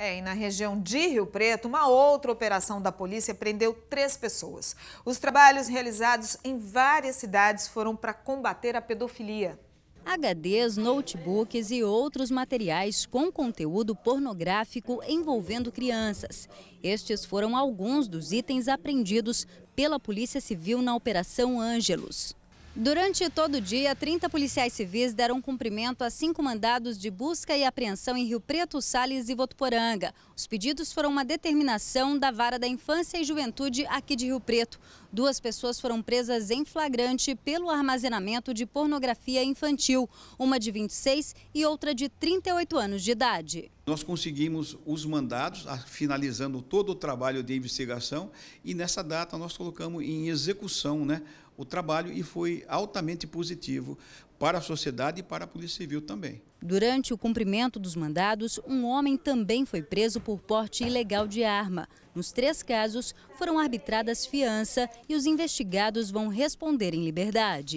É, e na região de Rio Preto, uma outra operação da polícia prendeu três pessoas. Os trabalhos realizados em várias cidades foram para combater a pedofilia. HDs, notebooks e outros materiais com conteúdo pornográfico envolvendo crianças. Estes foram alguns dos itens apreendidos pela Polícia Civil na Operação Ângelos. Durante todo o dia, 30 policiais civis deram cumprimento a cinco mandados de busca e apreensão em Rio Preto, Salles e Votuporanga. Os pedidos foram uma determinação da Vara da Infância e Juventude aqui de Rio Preto. Duas pessoas foram presas em flagrante pelo armazenamento de pornografia infantil, uma de 26 e outra de 38 anos de idade. Nós conseguimos os mandados, finalizando todo o trabalho de investigação, e nessa data nós colocamos em execução né, o trabalho e foi altamente positivo para a sociedade e para a Polícia Civil também. Durante o cumprimento dos mandados, um homem também foi preso por porte ilegal de arma. Nos três casos, foram arbitradas fiança e os investigados vão responder em liberdade.